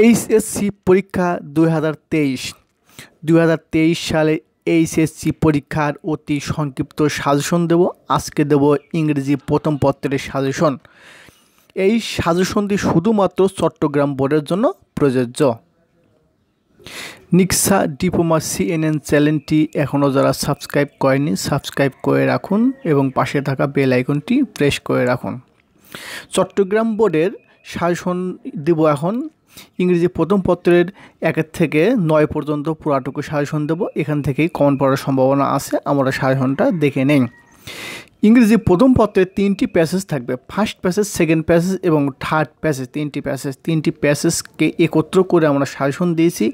HSC পরীক্ষা দুই হাজার তেইশ দুই হাজার তেইশ সালে এইচএসসি পরীক্ষার অতি সংক্ষিপ্ত সাজেশন দেব আজকে দেব ইংরেজি প্রথম পত্রের সাজেশন এই সাজেশনটি শুধুমাত্র চট্টগ্রাম বোর্ডের জন্য প্রযোজ্য নিক্সা ডিপ্লোমা সিএনএন চ্যানেলটি এখনও যারা সাবস্ক্রাইব করেনি সাবস্ক্রাইব করে রাখুন এবং পাশে থাকা বেল আইকনটি প্রেস করে রাখুন চট্টগ্রাম বোর্ডের শাসন দেব এখন ইংরেজি প্রথম পত্রের একের থেকে নয় পর্যন্ত পুরাটুকু সাজেশন দেবো এখান থেকেই কমন পড়ার সম্ভাবনা আছে আমরা সাজেশনটা দেখে নেই ইংরেজি প্রথম পত্রে তিনটি প্যাসেজ থাকবে ফার্স্ট প্যাসেজ সেকেন্ড প্যাসেজ এবং থার্ড প্যাসেজ তিনটি প্যাসেজ তিনটি প্যাসেজকে একত্র করে আমরা সাজেশন দিয়েছি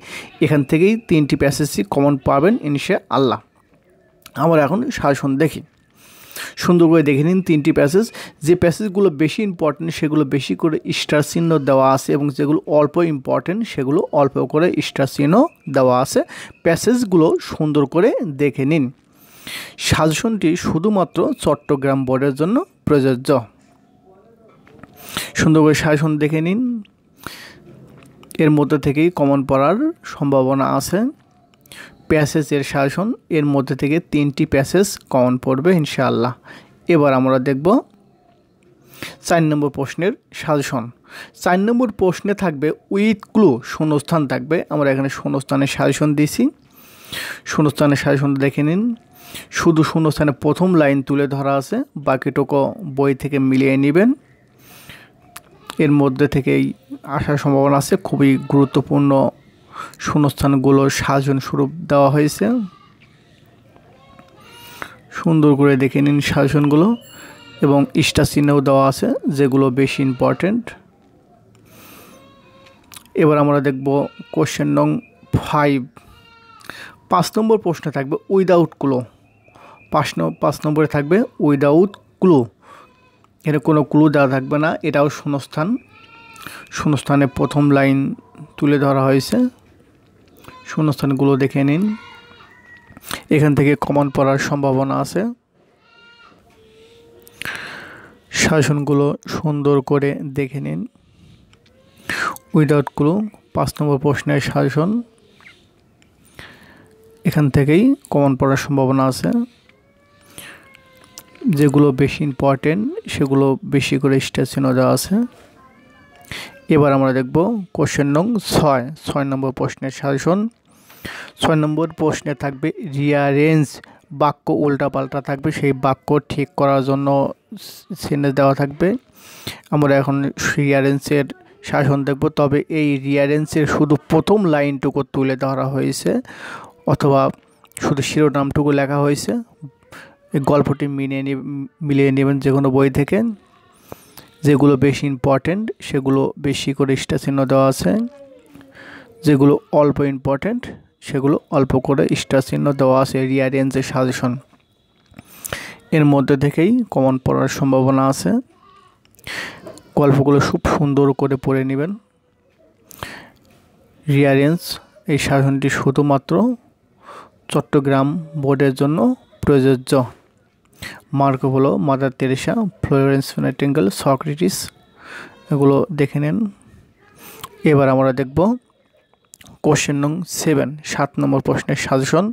এখান থেকেই তিনটি প্যাসেজই কমন পাবেন ইনশে আল্লাহ আমরা এখন সাজেশন দেখি সুন্দর করে দেখে নিন তিনটি প্যাসেজ যে প্যাসেজগুলো বেশি ইম্পর্টেন্ট সেগুলো বেশি করে স্টার চিহ্ন দেওয়া আছে এবং যেগুলো অল্প ইম্পর্টেন্ট সেগুলো অল্প করে স্টার চিহ্ন দেওয়া আছে প্যাসেজগুলো সুন্দর করে দেখে নিন সাজেশনটি শুধুমাত্র চট্টগ্রাম বোর্ডের জন্য প্রযোজ্য সুন্দর করে সাজেশন দেখে নিন এর মধ্যে থেকেই কমন পড়ার সম্ভাবনা আছে প্যাসেজের শাসন এর মধ্যে থেকে তিনটি প্যাসেজ কমন পড়বে ইনশাআল্লাহ এবার আমরা দেখব চার নম্বর প্রশ্নের শাসন চার নম্বর প্রশ্নে থাকবে উইথ ক্লু শূন্যস্থান থাকবে আমরা এখানে শূন্যস্থানের শাসন দিয়েছি শূন্যস্থানের শাসন দেখে নিন শুধু শূন্যস্থানে প্রথম লাইন তুলে ধরা আছে বাকিটুকু বই থেকে মিলিয়ে নেবেন এর মধ্যে থেকেই আসার সম্ভাবনা আছে খুবই গুরুত্বপূর্ণ শূন্যস্থানগুলোর সাজন স্বরূপ দেওয়া হয়েছে সুন্দর করে দেখে নিন সাজনগুলো এবং ইস্টা চিহ্নও দেওয়া আছে যেগুলো বেশি ইম্পর্টেন্ট এবার আমরা দেখব কোশ্চেন নং ফাইভ পাঁচ নম্বর প্রশ্ন থাকবে উইদাউট ক্লো পাঁচ পাঁচ নম্বরে থাকবে উইদাউট ক্লো এর কোনো ক্লু দেওয়া থাকবে না এটাও শূন্যস্থান শূন্যস্থানে প্রথম লাইন তুলে ধরা হয়েছে শূন্যস্থানগুলো দেখে নিন এখান থেকে কমন পড়ার সম্ভাবনা আছে শাসনগুলো সুন্দর করে দেখে নিন উইদাউট ক্লু পাঁচ নম্বর প্রশ্নের শাসন এখান থেকেই কমন পড়ার সম্ভাবনা আছে যেগুলো বেশি ইম্পর্টেন্ট সেগুলো বেশি করে স্টেশনও দেওয়া আছে এবার আমরা দেখব কোশ্চেন নং ছয় ছয় নম্বর প্রশ্নের শাসন ছয় নম্বর প্রশ্নে থাকবে রিয়ারেঞ্জ বাক্য উল্টাপাল্টা থাকবে সেই বাক্য ঠিক করার জন্য সেন্টেন্স দেওয়া থাকবে আমরা এখন রিয়ারেঞ্জের শাসন দেখব তবে এই রিয়ারেঞ্জের শুধু প্রথম লাইনটুকু তুলে ধরা হয়েছে অথবা শুধু শিরোনামটুকু লেখা হয়েছে গল্পটি মিলিয়ে মিলিয়ে নেবেন যে কোনো বই থেকে যেগুলো বেশি ইম্পর্টেন্ট সেগুলো বেশি করে চিহ্ন দেওয়া আছে যেগুলো অল্প ইম্পর্টেন্ট সেগুলো অল্প করে চিহ্ন দেওয়া আছে রিয়ারেঞ্জের সাজেশন এর মধ্যে থেকেই কমন পড়ার সম্ভাবনা আছে গল্পগুলো খুব সুন্দর করে পড়ে নেবেন রিয়ারেঞ্জ এই সাধনটি শুধুমাত্র চট্টগ্রাম বোর্ডের জন্য প্রযোজ্য মার্কো হলো Mother Teresa Florence Nightingale Socrates এগুলো দেখে নেন এবার আমরা দেখব কোশ্চেন নং সেভেন সাত নম্বর প্রশ্নের সাজেশন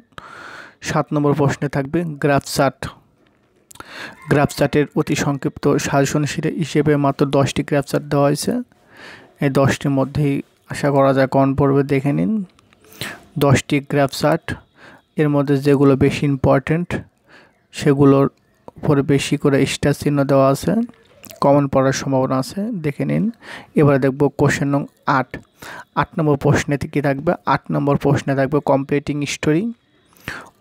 সাত নম্বর প্রশ্নে থাকবে গ্রাফ চার্ট গ্রাফ চার্টের অতি সংক্ষিপ্ত সাজেশন হিসেবে মাত্র দশটি গ্রাফ চার্ট দেওয়া হয়েছে এই দশটির মধ্যেই আশা করা যায় কন পড়বে দেখে নিন দশটি গ্রাফ চার্ট এর মধ্যে যেগুলো বেশি ইম্পর্ট্যান্ট সেগুলোর উপরে বেশি করে স্টার চিহ্ন দেওয়া আছে কমন পড়ার সম্ভাবনা আছে দেখে নিন এবারে দেখব কোশ্চেন নং আট আট নম্বর প্রশ্নেতে কী থাকবে আট নম্বর প্রশ্নে থাকবে কমপ্লিটিং স্টোরি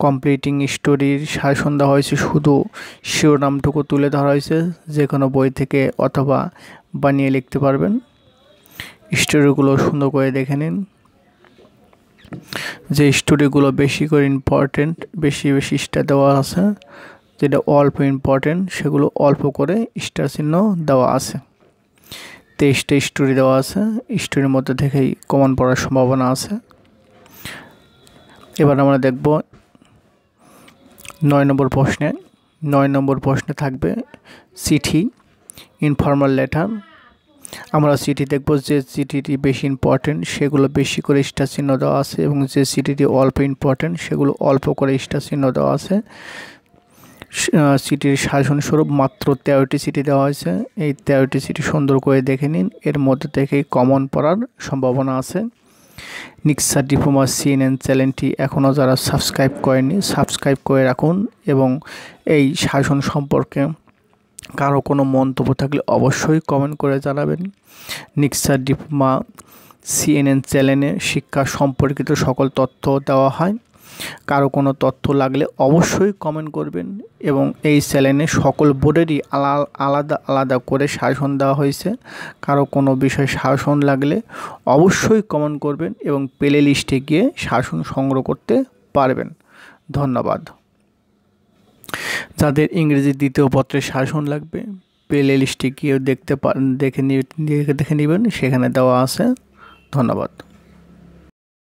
কমপ্লিটিং স্টোরির শাসন দেওয়া হয়েছে শুধু শিরোনামটুকু তুলে ধরা হয়েছে যে কোনো বই থেকে অথবা বানিয়ে লিখতে পারবেন স্টোরিগুলো সুন্দর করে দেখে নিন যে স্টোরিগুলো বেশি করে ইম্পর্টেন্ট বেশি বেশি স্টার দেওয়া আছে যেটা অল্প ইম্পর্টেন্ট সেগুলো অল্প করে স্টার চিহ্ন দেওয়া আছে তেইশটা স্টোরি দেওয়া আছে স্টোরির মধ্যে থেকেই কমন পড়ার সম্ভাবনা আছে এবার আমরা দেখব নয় নম্বর প্রশ্নে নয় নম্বর প্রশ্নে থাকবে চিঠি ইনফর্মাল লেটার আমরা চিঠি দেখব যে চিঠিটি বেশি ইম্পর্টেন্ট সেগুলো বেশি করে স্টার চিহ্ন দেওয়া আছে এবং যে চিঠিটি অল্প ইম্পর্টেন্ট সেগুলো অল্প করে স্টার চিহ্ন দেওয়া আছে সিটির শাসনস্বরূপ মাত্র তেরোটি সিটি দেওয়া হয়েছে এই তেরোটি সিটি সুন্দর করে দেখে নিন এর মধ্যে থেকেই কমন পড়ার সম্ভাবনা আছে নিক্সা ডিপ্লোমা সিএনএন চ্যানেলটি এখনও যারা সাবস্ক্রাইব করেনি সাবস্ক্রাইব করে রাখুন এবং এই শাসন সম্পর্কে কারো কোনো মন্তব্য থাকলে অবশ্যই কমেন্ট করে জানাবেন নিক্সা ডিপ্লোমা সিএনএন চ্যানেলে শিক্ষা সম্পর্কিত সকল তথ্য দেওয়া হয় কারো কোনো তথ্য লাগলে অবশ্যই কমেন্ট করবেন এবং এই চ্যানেলে সকল বোর্ডেরই আলা আলাদা আলাদা করে শাসন দেওয়া হয়েছে কারো কোনো বিষয়ে শাসন লাগলে অবশ্যই কমেন্ট করবেন এবং প্লে লিস্টে গিয়ে শাসন সংগ্রহ করতে পারবেন ধন্যবাদ যাদের ইংরেজি দ্বিতীয় পত্রে শাসন লাগবে প্লে লিস্টে গিয়েও দেখতে দেখে দেখে নেবেন সেখানে দেওয়া আছে ধন্যবাদ